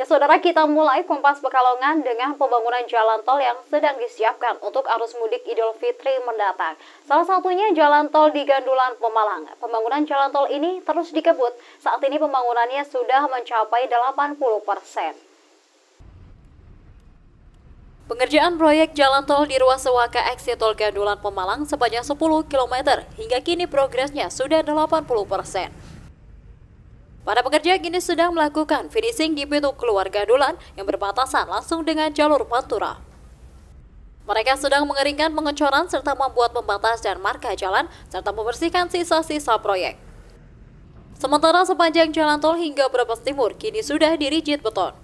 Ya saudara kita mulai Kompas Pekalongan dengan pembangunan jalan tol yang sedang disiapkan untuk arus mudik Idul Fitri mendatang. Salah satunya jalan tol di Gandulan Pemalang. Pembangunan jalan tol ini terus dikebut. Saat ini pembangunannya sudah mencapai 80 persen. Pengerjaan proyek jalan tol di ruas Sewaka Eksit Tol Gandulan Pemalang sepanjang 10 km hingga kini progresnya sudah 80 persen. Para pekerja kini sedang melakukan finishing di pintu keluarga Gandulan yang berbatasan langsung dengan jalur Pantura. Mereka sedang mengeringkan pengecoran serta membuat pembatas dan marka jalan serta membersihkan sisa-sisa proyek. Sementara sepanjang jalan tol hingga Brebes Timur kini sudah dirijit beton.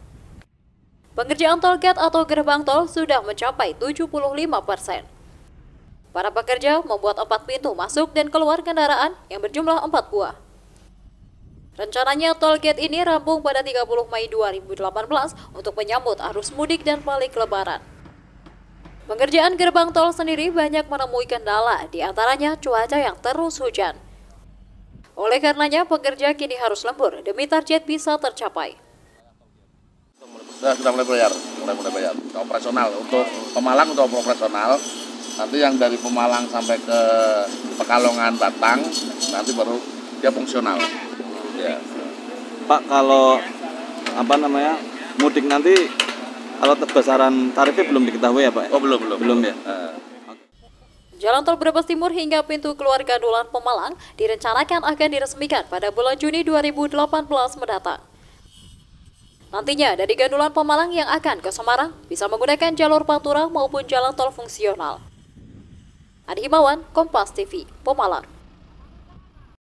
Pengerjaan tol gate atau gerbang tol sudah mencapai 75 persen. Para pekerja membuat empat pintu masuk dan keluar kendaraan yang berjumlah empat buah. Rencananya tol gate ini rampung pada 30 Mei 2018 untuk menyambut arus mudik dan balik lebaran. Pengerjaan gerbang tol sendiri banyak menemui kendala, diantaranya cuaca yang terus hujan. Oleh karenanya, pekerja kini harus lembur demi target bisa tercapai. Sudah, sudah mulai bayar, mulai mulai bayar. operasional, untuk Pemalang untuk operasional, nanti yang dari Pemalang sampai ke Pekalongan, Batang, nanti baru dia fungsional ya. Pak kalau apa namanya mudik nanti kalau besaran tarifnya belum diketahui ya Pak? Oh belum belum belum, belum ya. Uh. Jalan tol Brebes Timur hingga pintu keluar Gandulan Pemalang direncanakan akan diresmikan pada bulan Juni 2018 mendatang. Nantinya dari Gandulan Pemalang yang akan ke Semarang bisa menggunakan jalur Pantura maupun jalan tol fungsional. Adi Himawan, Kompas TV, Pemalang.